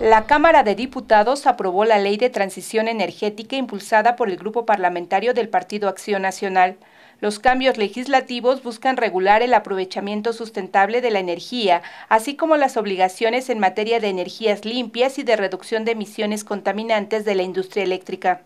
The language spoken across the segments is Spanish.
La Cámara de Diputados aprobó la Ley de Transición Energética impulsada por el Grupo Parlamentario del Partido Acción Nacional. Los cambios legislativos buscan regular el aprovechamiento sustentable de la energía, así como las obligaciones en materia de energías limpias y de reducción de emisiones contaminantes de la industria eléctrica.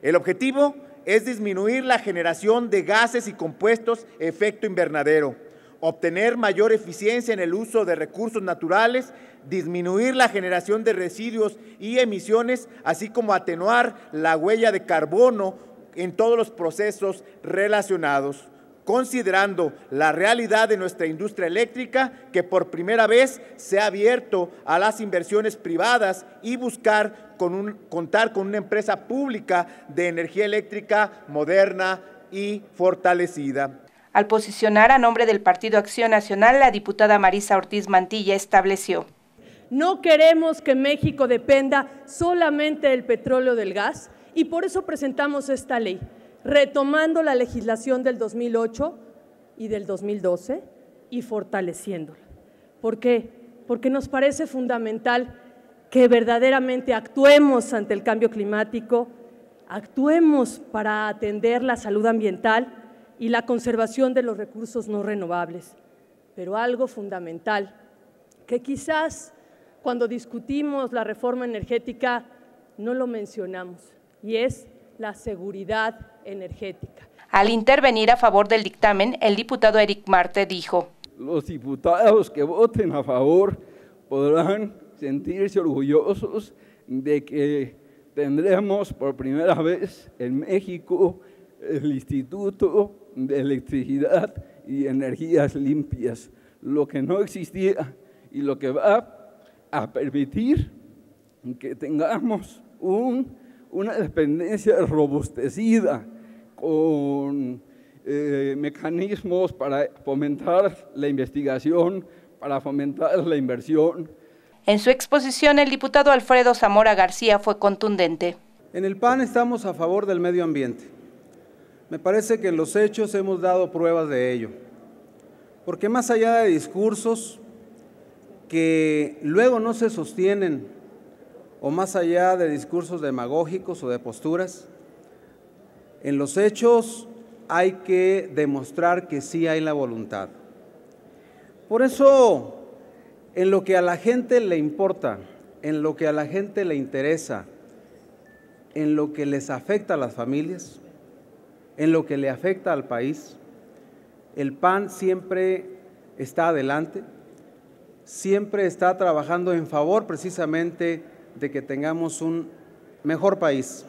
El objetivo es disminuir la generación de gases y compuestos efecto invernadero obtener mayor eficiencia en el uso de recursos naturales, disminuir la generación de residuos y emisiones, así como atenuar la huella de carbono en todos los procesos relacionados considerando la realidad de nuestra industria eléctrica, que por primera vez se ha abierto a las inversiones privadas y buscar contar con una empresa pública de energía eléctrica moderna y fortalecida. Al posicionar a nombre del Partido Acción Nacional, la diputada Marisa Ortiz Mantilla estableció. No queremos que México dependa solamente del petróleo del gas y por eso presentamos esta ley, retomando la legislación del 2008 y del 2012 y fortaleciéndola. ¿Por qué? Porque nos parece fundamental que verdaderamente actuemos ante el cambio climático, actuemos para atender la salud ambiental y la conservación de los recursos no renovables. Pero algo fundamental, que quizás cuando discutimos la reforma energética no lo mencionamos, y es la seguridad energética. Al intervenir a favor del dictamen, el diputado Eric Marte dijo. Los diputados que voten a favor podrán sentirse orgullosos de que tendremos por primera vez en México el Instituto de Electricidad y Energías Limpias, lo que no existía y lo que va a permitir que tengamos una dependencia robustecida con eh, mecanismos para fomentar la investigación, para fomentar la inversión. En su exposición, el diputado Alfredo Zamora García fue contundente. En el PAN estamos a favor del medio ambiente me parece que en los hechos hemos dado pruebas de ello. Porque más allá de discursos que luego no se sostienen, o más allá de discursos demagógicos o de posturas, en los hechos hay que demostrar que sí hay la voluntad. Por eso, en lo que a la gente le importa, en lo que a la gente le interesa, en lo que les afecta a las familias, en lo que le afecta al país. El PAN siempre está adelante, siempre está trabajando en favor precisamente de que tengamos un mejor país.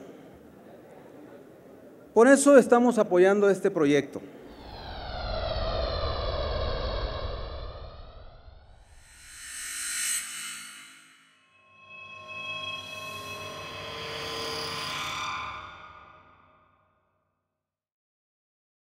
Por eso estamos apoyando este proyecto.